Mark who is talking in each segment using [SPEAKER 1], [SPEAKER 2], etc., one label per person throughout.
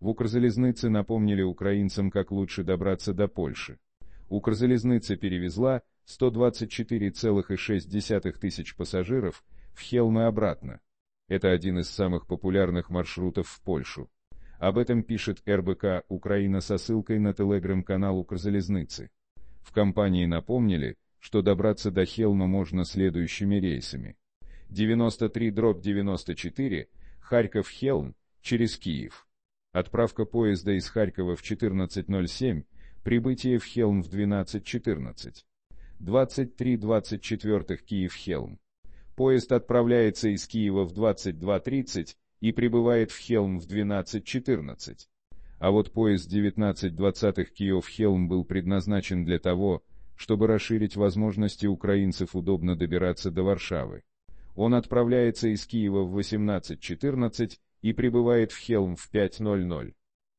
[SPEAKER 1] В Укрзалезнице напомнили украинцам, как лучше добраться до Польши. Укрзалезница перевезла 124,6 тысяч пассажиров в Хелмы обратно. Это один из самых популярных маршрутов в Польшу. Об этом пишет РБК «Украина» со ссылкой на телеграм-канал Укрзалезницы. В компании напомнили, что добраться до Хелма можно следующими рейсами. 93 дробь 94, Харьков-Хелм, через Киев. Отправка поезда из Харькова в 14.07, прибытие в Хелм в 12.14. 23.24 Киев-Хелм. Поезд отправляется из Киева в 22.30 и прибывает в Хелм в 12.14. А вот поезд 19.20 Киев-Хелм был предназначен для того, чтобы расширить возможности украинцев удобно добираться до Варшавы. Он отправляется из Киева в 18.14 и прибывает в Хелм в 5.00.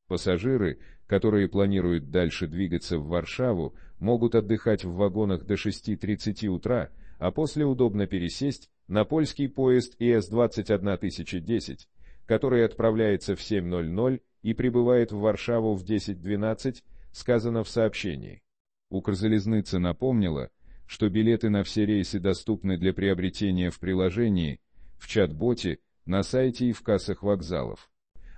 [SPEAKER 1] Пассажиры, которые планируют дальше двигаться в Варшаву, могут отдыхать в вагонах до 6.30 утра, а после удобно пересесть на польский поезд ИС-21010, который отправляется в 7.00 и прибывает в Варшаву в 10.12, сказано в сообщении. Укрзалезница напомнила, что билеты на все рейсы доступны для приобретения в приложении, в чат-боте, на сайте и в кассах вокзалов.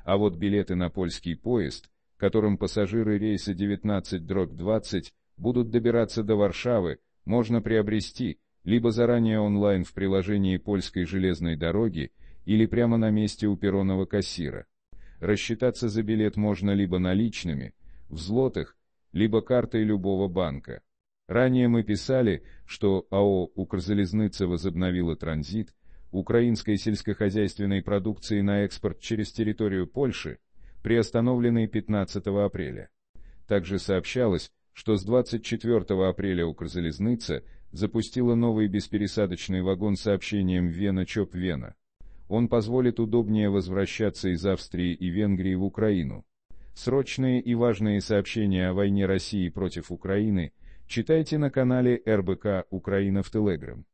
[SPEAKER 1] А вот билеты на польский поезд, которым пассажиры рейса 19-20 будут добираться до Варшавы, можно приобрести либо заранее онлайн в приложении польской железной дороги, или прямо на месте у перронного кассира. Рассчитаться за билет можно либо наличными, в злотых, либо картой любого банка. Ранее мы писали, что АО «Укрзалезница» возобновила транзит, украинской сельскохозяйственной продукции на экспорт через территорию Польши, приостановленной 15 апреля. Также сообщалось, что с 24 апреля Укрзалезница запустила новый беспересадочный вагон с сообщением «Вена-Чоп-Вена». Он позволит удобнее возвращаться из Австрии и Венгрии в Украину. Срочные и важные сообщения о войне России против Украины читайте на канале РБК «Украина» в Телеграм.